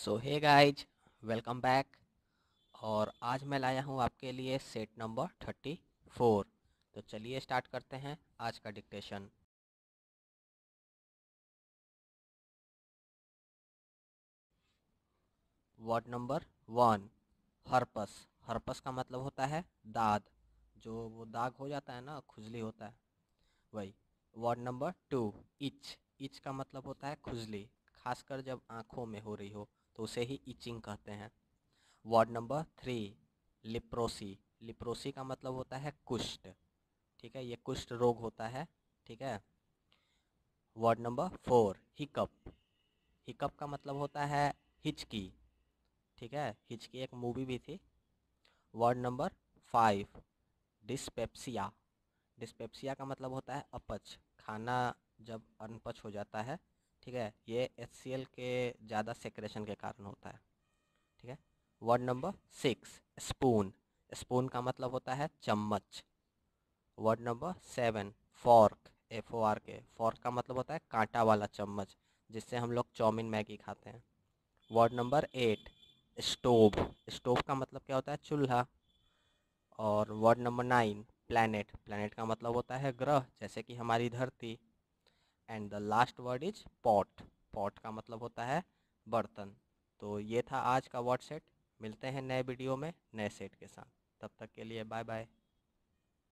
सो hey guys welcome back और आज मैं लाया हूँ आपके लिए सेट नंबर थर्टी फोर तो चलिए स्टार्ट करते हैं आज का dictation word number one herpes herpes का मतलब होता है दाद जो वो दाग हो जाता है ना खुजली होता है वही word number two itch itch का मतलब होता है खुजली खासकर जब आँखों में हो रही हो तो उसे ही इचिंग कहते हैं word number three leprosy leprosy का मतलब होता है कुष्ठ ठीक है ये कुष्ठ रोग होता है ठीक है word number four hiccup hiccup का मतलब होता है हिचकी ठीक है हिचकी एक मूवी भी थी word number five dyspepsia dyspepsia का मतलब होता है अपच खाना जब अनपच हो जाता है ठीक है ये एच के ज़्यादा सेक्रेशन के कारण होता है ठीक है word number six spoon spoon का मतलब होता है चम्मच word number seven fork F O R K fork का मतलब होता है कांटा वाला चम्मच जिससे हम लोग चौमिन मैगी खाते हैं word number eight stove stove का मतलब क्या होता है चूल्हा और word number nine planet planet का मतलब होता है ग्रह जैसे कि हमारी धरती and the last word is pot pot का मतलब होता है बर्तन तो ये था आज का वर्ड सेट मिलते हैं नए वीडियो में नए सेट के साथ तब तक के लिए बाय बाय